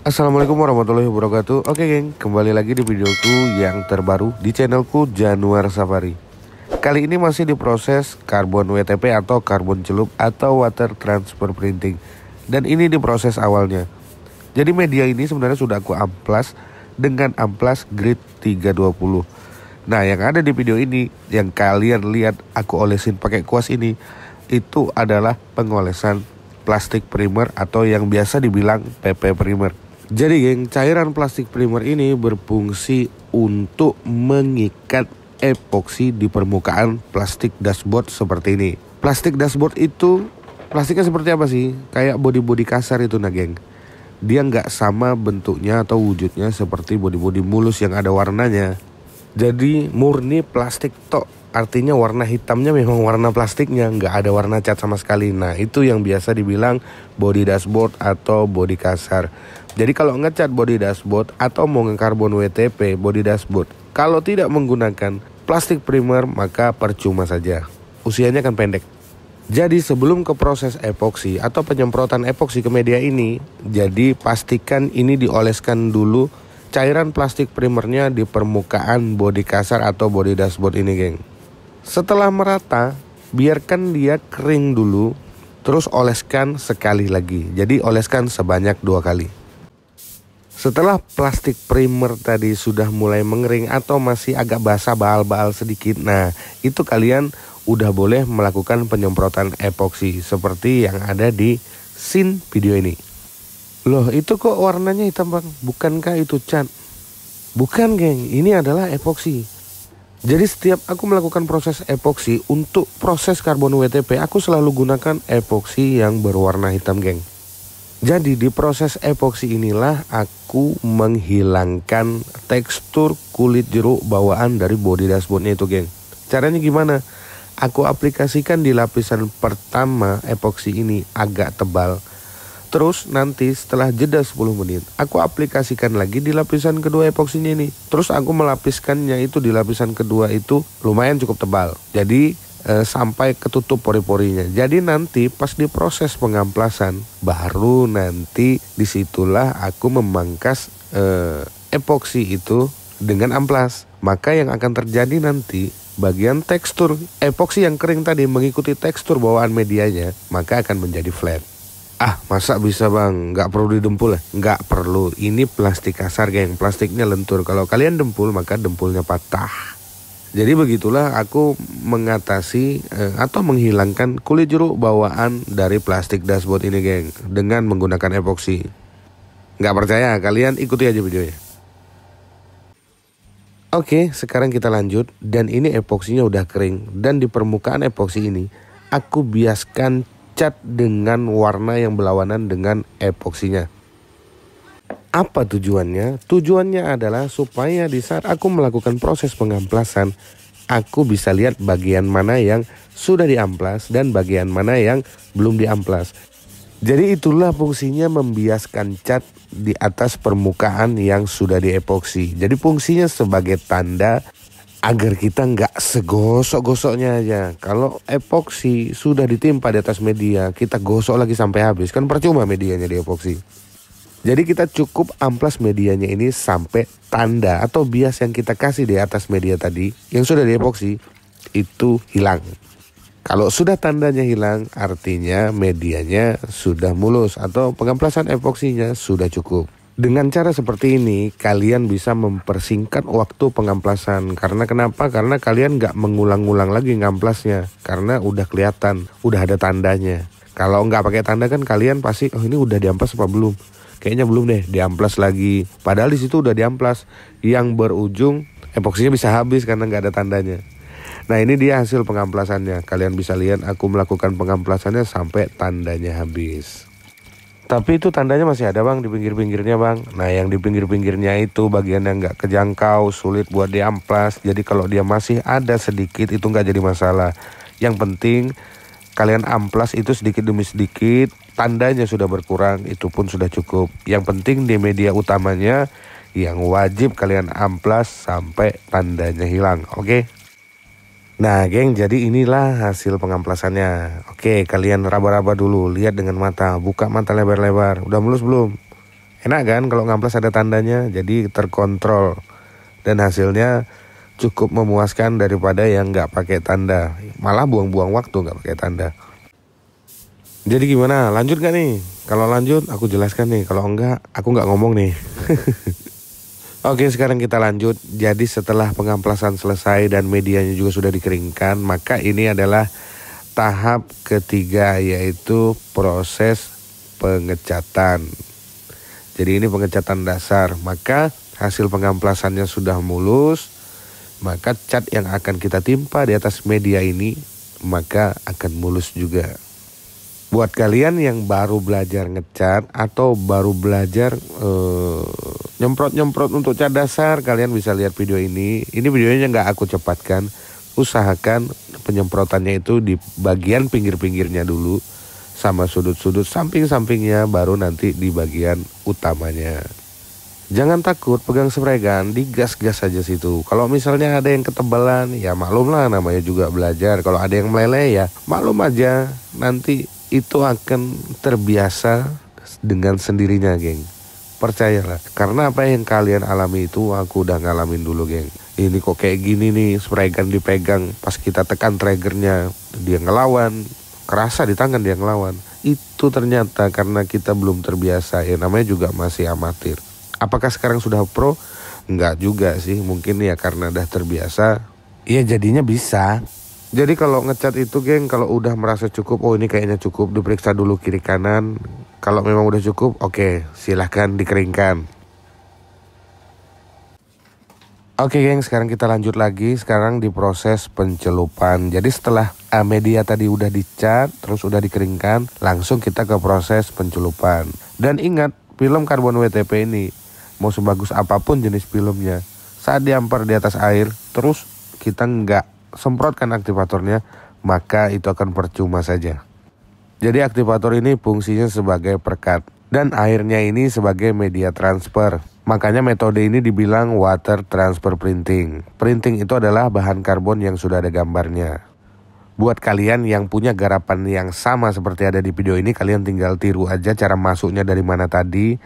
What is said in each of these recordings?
Assalamualaikum warahmatullahi wabarakatuh Oke geng, kembali lagi di videoku yang terbaru di channelku Januar Safari Kali ini masih diproses karbon WTP atau karbon celup atau water transfer printing Dan ini diproses awalnya Jadi media ini sebenarnya sudah aku amplas dengan amplas grid 320 Nah yang ada di video ini yang kalian lihat aku olesin pakai kuas ini Itu adalah pengolesan plastik primer atau yang biasa dibilang PP primer jadi geng, cairan plastik primer ini berfungsi untuk mengikat epoksi di permukaan plastik dashboard seperti ini. Plastik dashboard itu plastiknya seperti apa sih? Kayak bodi-bodi kasar itu nah geng. Dia nggak sama bentuknya atau wujudnya seperti bodi-bodi mulus yang ada warnanya. Jadi murni plastik tok artinya warna hitamnya memang warna plastiknya nggak ada warna cat sama sekali nah itu yang biasa dibilang body dashboard atau body kasar jadi kalau ngecat body dashboard atau mau ngekarbon WTP body dashboard kalau tidak menggunakan plastik primer maka percuma saja usianya akan pendek jadi sebelum ke proses epoksi atau penyemprotan epoksi ke media ini, jadi pastikan ini dioleskan dulu cairan plastik primernya di permukaan body kasar atau body dashboard ini, geng. Setelah merata, biarkan dia kering dulu, terus oleskan sekali lagi. Jadi oleskan sebanyak dua kali. Setelah plastik primer tadi sudah mulai mengering atau masih agak basah baal-baal sedikit, nah itu kalian udah boleh melakukan penyemprotan epoksi seperti yang ada di scene video ini. Loh itu kok warnanya hitam bang? Bukankah itu cat? Bukan geng, ini adalah epoksi. Jadi setiap aku melakukan proses epoksi untuk proses karbon WTP aku selalu gunakan epoksi yang berwarna hitam geng. Jadi di proses epoksi inilah aku menghilangkan tekstur kulit jeruk bawaan dari body dashboardnya itu geng. Caranya gimana? Aku aplikasikan di lapisan pertama epoksi ini agak tebal Terus nanti setelah jeda 10 menit, aku aplikasikan lagi di lapisan kedua epoksinya ini. Terus aku melapiskannya itu di lapisan kedua itu lumayan cukup tebal. Jadi e, sampai ketutup pori-porinya. Jadi nanti pas diproses pengamplasan, baru nanti disitulah aku memangkas e, epoksi itu dengan amplas. Maka yang akan terjadi nanti bagian tekstur epoksi yang kering tadi mengikuti tekstur bawaan medianya, maka akan menjadi flat. Ah masa bisa bang Nggak perlu didempul ya Nggak perlu Ini plastik kasar geng Plastiknya lentur Kalau kalian dempul maka dempulnya patah jadi begitulah aku mengatasi eh, atau menghilangkan kulit jeruk bawaan dari plastik dashboard ini geng dengan menggunakan epoksi. Nggak percaya? Kalian ikuti aja videonya. Oke, sekarang kita lanjut dan ini epoksinya udah kering dan di permukaan epoksi ini aku biaskan dicat dengan warna yang berlawanan dengan epoksinya. Apa tujuannya? Tujuannya adalah supaya di saat aku melakukan proses pengamplasan, aku bisa lihat bagian mana yang sudah diamplas dan bagian mana yang belum diamplas. Jadi itulah fungsinya membiaskan cat di atas permukaan yang sudah diepoksi. Jadi fungsinya sebagai tanda agar kita nggak segosok-gosoknya aja. Kalau epoksi sudah ditimpa di atas media, kita gosok lagi sampai habis. Kan percuma medianya di epoksi. Jadi kita cukup amplas medianya ini sampai tanda atau bias yang kita kasih di atas media tadi yang sudah di epoksi itu hilang. Kalau sudah tandanya hilang artinya medianya sudah mulus atau pengamplasan epoksinya sudah cukup. Dengan cara seperti ini, kalian bisa mempersingkat waktu pengamplasan. Karena kenapa? Karena kalian nggak mengulang-ulang lagi ngamplasnya. Karena udah kelihatan, udah ada tandanya. Kalau nggak pakai tanda kan kalian pasti, oh ini udah diamplas apa belum? Kayaknya belum deh, diamplas lagi. Padahal di situ udah diamplas. Yang berujung epoksinya bisa habis karena nggak ada tandanya. Nah ini dia hasil pengamplasannya. Kalian bisa lihat aku melakukan pengamplasannya sampai tandanya habis. Tapi itu tandanya masih ada bang di pinggir-pinggirnya bang. Nah yang di pinggir-pinggirnya itu bagian yang nggak kejangkau, sulit buat diamplas. Jadi kalau dia masih ada sedikit itu nggak jadi masalah. Yang penting kalian amplas itu sedikit demi sedikit, tandanya sudah berkurang, itu pun sudah cukup. Yang penting di media utamanya yang wajib kalian amplas sampai tandanya hilang. Oke? Okay? Nah, geng, jadi inilah hasil pengamplasannya. Oke, kalian raba-raba dulu, lihat dengan mata, buka mata lebar-lebar. Udah mulus belum? Enak kan kalau ngamplas ada tandanya, jadi terkontrol. Dan hasilnya cukup memuaskan daripada yang nggak pakai tanda. Malah buang-buang waktu nggak pakai tanda. Jadi gimana? Lanjut nggak nih? Kalau lanjut, aku jelaskan nih. Kalau enggak, aku nggak ngomong nih. Oke sekarang kita lanjut. Jadi setelah pengamplasan selesai dan medianya juga sudah dikeringkan, maka ini adalah tahap ketiga yaitu proses pengecatan. Jadi ini pengecatan dasar. Maka hasil pengamplasannya sudah mulus, maka cat yang akan kita timpa di atas media ini maka akan mulus juga buat kalian yang baru belajar ngecat atau baru belajar eh, nyemprot-nyemprot uh, untuk cat dasar, kalian bisa lihat video ini. Ini videonya nggak aku cepatkan. Usahakan penyemprotannya itu di bagian pinggir-pinggirnya dulu sama sudut-sudut samping-sampingnya baru nanti di bagian utamanya. Jangan takut pegang spray gun, digas-gas saja situ. Kalau misalnya ada yang ketebalan, ya maklum namanya juga belajar. Kalau ada yang meleleh ya maklum aja nanti itu akan terbiasa dengan sendirinya, geng. Percayalah, karena apa yang kalian alami itu aku udah ngalamin dulu, geng. Ini kok kayak gini nih, spray dipegang, pas kita tekan triggernya dia ngelawan, kerasa di tangan dia ngelawan. Itu ternyata karena kita belum terbiasa, ya namanya juga masih amatir. Apakah sekarang sudah pro? Enggak juga sih, mungkin ya karena udah terbiasa. Iya jadinya bisa. Jadi kalau ngecat itu geng kalau udah merasa cukup, oh ini kayaknya cukup, diperiksa dulu kiri kanan. Kalau memang udah cukup, oke, okay, silahkan dikeringkan. Oke okay, geng, sekarang kita lanjut lagi. Sekarang di proses pencelupan. Jadi setelah media tadi udah dicat, terus udah dikeringkan, langsung kita ke proses pencelupan. Dan ingat, film karbon WTP ini mau sebagus apapun jenis filmnya, saat diampar di atas air, terus kita nggak semprotkan aktivatornya, maka itu akan percuma saja. Jadi aktivator ini fungsinya sebagai perkat dan airnya ini sebagai media transfer. Makanya metode ini dibilang water transfer printing. Printing itu adalah bahan karbon yang sudah ada gambarnya. Buat kalian yang punya garapan yang sama seperti ada di video ini, kalian tinggal tiru aja cara masuknya dari mana tadi.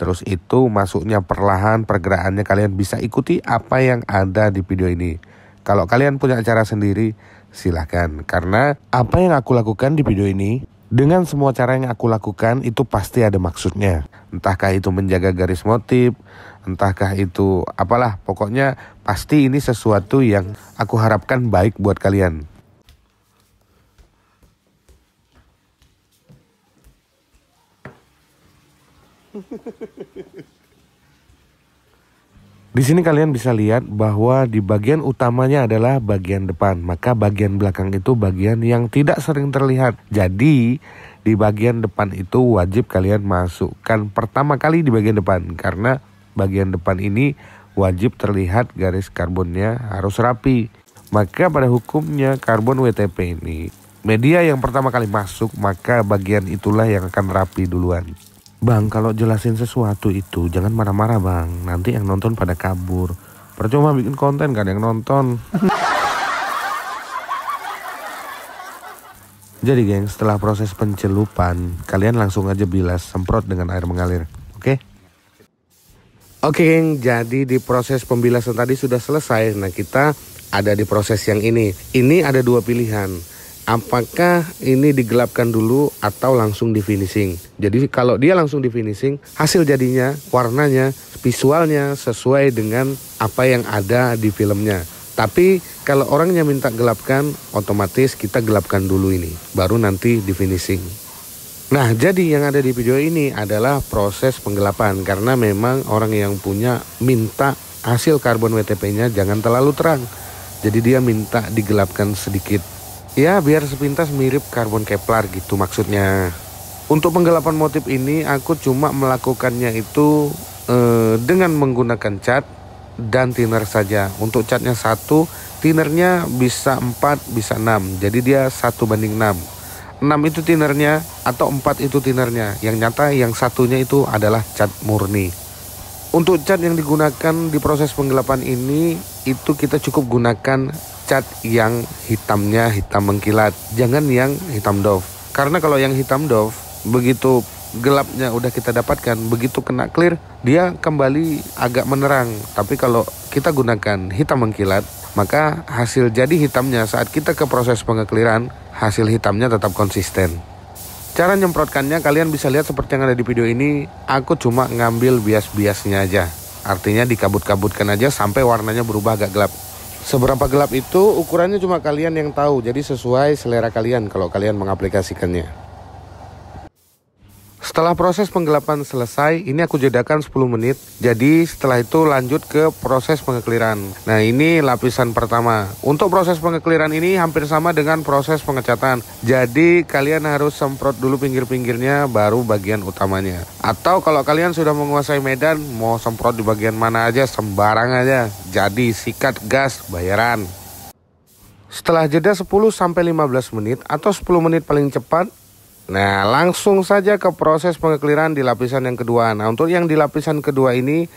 Terus itu masuknya perlahan, pergerakannya kalian bisa ikuti apa yang ada di video ini. Kalau kalian punya cara sendiri, silahkan. Karena apa yang aku lakukan di video ini, dengan semua cara yang aku lakukan itu pasti ada maksudnya. Entahkah itu menjaga garis motif, entahkah itu apalah, pokoknya pasti ini sesuatu yang aku harapkan baik buat kalian. Di sini kalian bisa lihat bahwa di bagian utamanya adalah bagian depan, maka bagian belakang itu bagian yang tidak sering terlihat. Jadi, di bagian depan itu wajib kalian masukkan pertama kali di bagian depan karena bagian depan ini wajib terlihat garis karbonnya harus rapi. Maka pada hukumnya karbon WTP ini media yang pertama kali masuk maka bagian itulah yang akan rapi duluan. Bang, kalau jelasin sesuatu itu jangan marah-marah bang. Nanti yang nonton pada kabur. Percuma bikin konten gak yang nonton. Jadi geng, setelah proses pencelupan, kalian langsung aja bilas semprot dengan air mengalir. Oke? Okay? Oke okay, geng, jadi di proses pembilasan tadi sudah selesai. Nah kita ada di proses yang ini. Ini ada dua pilihan apakah ini digelapkan dulu atau langsung di finishing. Jadi kalau dia langsung di finishing, hasil jadinya, warnanya, visualnya sesuai dengan apa yang ada di filmnya. Tapi kalau orangnya minta gelapkan, otomatis kita gelapkan dulu ini, baru nanti di finishing. Nah, jadi yang ada di video ini adalah proses penggelapan karena memang orang yang punya minta hasil karbon WTP-nya jangan terlalu terang. Jadi dia minta digelapkan sedikit Ya biar sepintas mirip karbon Kepler gitu maksudnya. Untuk penggelapan motif ini aku cuma melakukannya itu eh, dengan menggunakan cat dan thinner saja. Untuk catnya satu, thinnernya bisa 4, bisa 6. Jadi dia satu banding 6. 6 itu thinnernya atau 4 itu thinnernya. Yang nyata yang satunya itu adalah cat murni. Untuk cat yang digunakan di proses penggelapan ini itu kita cukup gunakan cat yang hitamnya hitam mengkilat, jangan yang hitam doff. Karena kalau yang hitam doff, begitu gelapnya udah kita dapatkan, begitu kena clear dia kembali agak menerang. Tapi kalau kita gunakan hitam mengkilat, maka hasil jadi hitamnya saat kita ke proses pengekliran, hasil hitamnya tetap konsisten. Cara nyemprotkannya kalian bisa lihat seperti yang ada di video ini, aku cuma ngambil bias-biasnya aja. Artinya dikabut-kabutkan aja sampai warnanya berubah agak gelap. Seberapa gelap itu ukurannya cuma kalian yang tahu, jadi sesuai selera kalian kalau kalian mengaplikasikannya. Setelah proses penggelapan selesai, ini aku jedakan 10 menit. Jadi setelah itu lanjut ke proses pengekliran. Nah ini lapisan pertama. Untuk proses pengekliran ini hampir sama dengan proses pengecatan. Jadi kalian harus semprot dulu pinggir-pinggirnya baru bagian utamanya. Atau kalau kalian sudah menguasai medan, mau semprot di bagian mana aja sembarang aja. Jadi sikat gas bayaran. Setelah jeda 10 15 menit atau 10 menit paling cepat, Nah, langsung saja ke proses pengekliran di lapisan yang kedua. Nah, untuk yang di lapisan kedua ini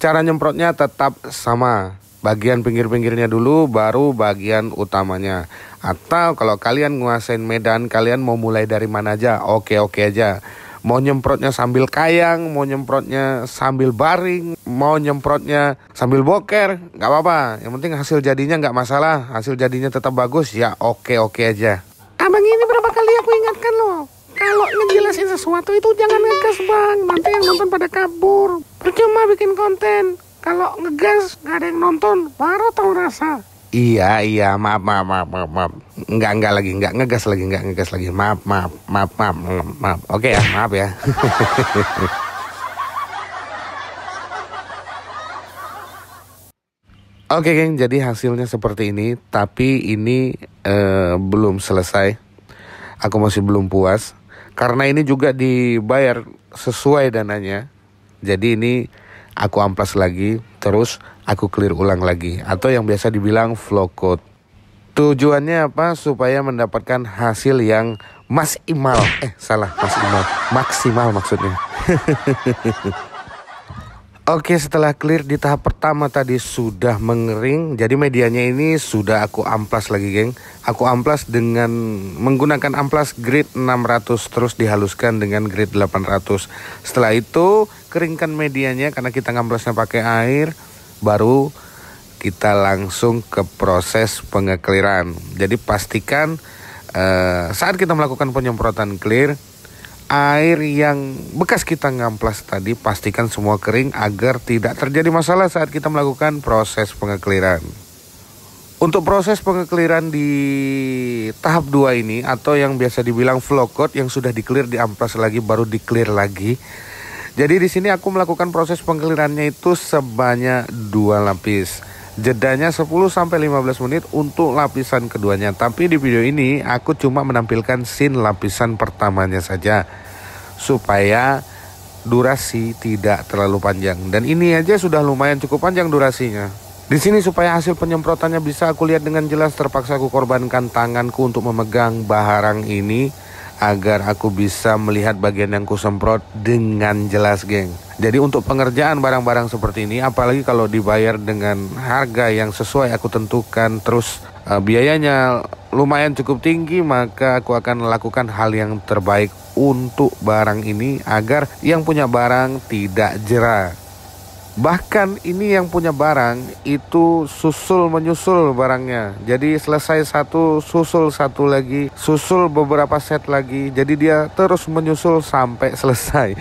cara nyemprotnya tetap sama. Bagian pinggir-pinggirnya dulu baru bagian utamanya. Atau kalau kalian nguasain medan, kalian mau mulai dari mana aja? Oke-oke aja. Mau nyemprotnya sambil kayang, mau nyemprotnya sambil baring, mau nyemprotnya sambil boker, nggak apa-apa. Yang penting hasil jadinya nggak masalah, hasil jadinya tetap bagus, ya oke-oke aja. Abang ini berapa kali aku ingatkan lo? Kalau ngejelasin sesuatu itu jangan ngegas bang. Nanti yang nonton pada kabur. Percuma bikin konten. Kalau ngegas gak ada yang nonton baru tau rasa. Iya iya maaf maaf maaf maaf maaf nggak nggak lagi nggak ngegas lagi nggak ngegas lagi maaf maaf maaf maaf maaf, oke ya maaf ya Oke, okay, geng. Jadi hasilnya seperti ini, tapi ini uh, belum selesai. Aku masih belum puas karena ini juga dibayar sesuai dananya. Jadi ini aku amplas lagi, terus aku clear ulang lagi atau yang biasa dibilang flow code. Tujuannya apa? Supaya mendapatkan hasil yang maksimal. Eh, salah, maksimal. Maksimal maksudnya. Oke setelah clear di tahap pertama tadi sudah mengering Jadi medianya ini sudah aku amplas lagi geng Aku amplas dengan menggunakan amplas grid 600 Terus dihaluskan dengan grid 800 Setelah itu keringkan medianya karena kita ngamplasnya pakai air Baru kita langsung ke proses pengekliran Jadi pastikan eh, saat kita melakukan penyemprotan clear air yang bekas kita ngamplas tadi pastikan semua kering agar tidak terjadi masalah saat kita melakukan proses pengekliran. Untuk proses pengekliran di tahap 2 ini atau yang biasa dibilang flow coat yang sudah di-clear di amplas lagi baru di-clear lagi. Jadi di sini aku melakukan proses pengeklirannya itu sebanyak dua lapis jedanya 10 sampai 15 menit untuk lapisan keduanya. Tapi di video ini aku cuma menampilkan scene lapisan pertamanya saja supaya durasi tidak terlalu panjang. Dan ini aja sudah lumayan cukup panjang durasinya. Di sini supaya hasil penyemprotannya bisa aku lihat dengan jelas terpaksa aku korbankan tanganku untuk memegang barang ini agar aku bisa melihat bagian yang kusemprot dengan jelas, geng. Jadi untuk pengerjaan barang-barang seperti ini, apalagi kalau dibayar dengan harga yang sesuai aku tentukan, terus uh, biayanya lumayan cukup tinggi, maka aku akan melakukan hal yang terbaik untuk barang ini agar yang punya barang tidak jerah. Bahkan ini yang punya barang itu susul menyusul barangnya. Jadi selesai satu susul satu lagi, susul beberapa set lagi. Jadi dia terus menyusul sampai selesai.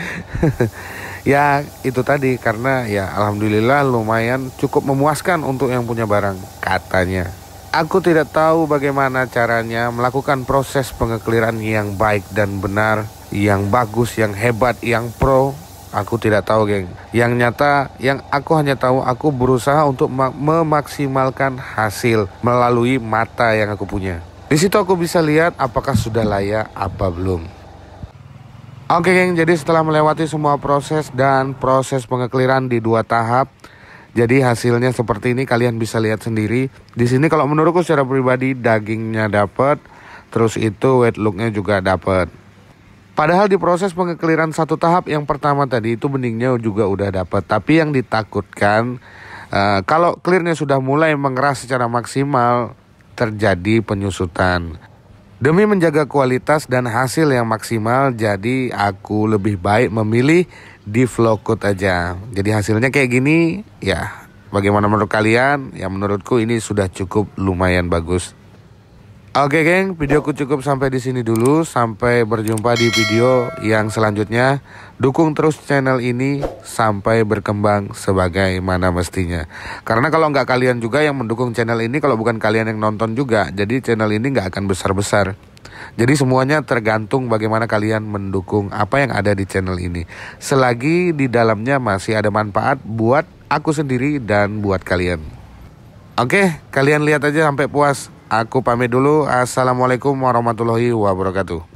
ya itu tadi karena ya alhamdulillah lumayan cukup memuaskan untuk yang punya barang katanya. Aku tidak tahu bagaimana caranya melakukan proses pengekliran yang baik dan benar, yang bagus, yang hebat, yang pro Aku tidak tahu, geng. Yang nyata, yang aku hanya tahu, aku berusaha untuk memaksimalkan hasil melalui mata yang aku punya. Di situ aku bisa lihat apakah sudah layak apa belum. Oke, geng. Jadi setelah melewati semua proses dan proses pengekliran di dua tahap, jadi hasilnya seperti ini kalian bisa lihat sendiri. Di sini kalau menurutku secara pribadi dagingnya dapat, terus itu wet looknya juga dapat. Padahal di proses pengekeliran satu tahap yang pertama tadi itu beningnya juga udah dapat. Tapi yang ditakutkan uh, kalau clearnya sudah mulai mengeras secara maksimal terjadi penyusutan. Demi menjaga kualitas dan hasil yang maksimal, jadi aku lebih baik memilih di flowcoat aja. Jadi hasilnya kayak gini, ya bagaimana menurut kalian? Ya menurutku ini sudah cukup lumayan bagus. Oke geng, videoku cukup sampai di sini dulu. Sampai berjumpa di video yang selanjutnya. Dukung terus channel ini sampai berkembang sebagaimana mestinya. Karena kalau nggak kalian juga yang mendukung channel ini, kalau bukan kalian yang nonton juga, jadi channel ini nggak akan besar-besar. Jadi semuanya tergantung bagaimana kalian mendukung apa yang ada di channel ini. Selagi di dalamnya masih ada manfaat buat aku sendiri dan buat kalian. Oke, kalian lihat aja sampai puas. Aku pamit dulu. Assalamualaikum warahmatullahi wabarakatuh.